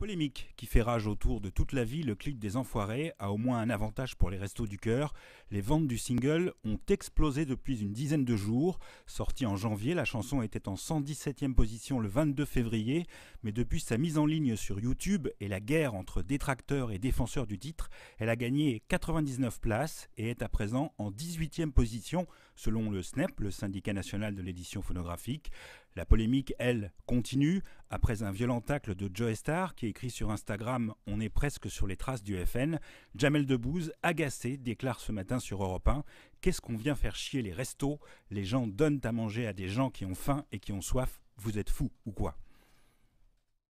polémique qui fait rage autour de toute la vie, le clip des Enfoirés a au moins un avantage pour les restos du cœur. Les ventes du single ont explosé depuis une dizaine de jours. Sortie en janvier, la chanson était en 117e position le 22 février, mais depuis sa mise en ligne sur YouTube et la guerre entre détracteurs et défenseurs du titre, elle a gagné 99 places et est à présent en 18e position selon le SNEP, le syndicat national de l'édition phonographique. La polémique, elle, continue. Après un violent tacle de Joe Star, qui écrit sur Instagram On est presque sur les traces du FN, Jamel Debbouze, agacé, déclare ce matin sur Europe 1 Qu'est-ce qu'on vient faire chier les restos Les gens donnent à manger à des gens qui ont faim et qui ont soif. Vous êtes fous ou quoi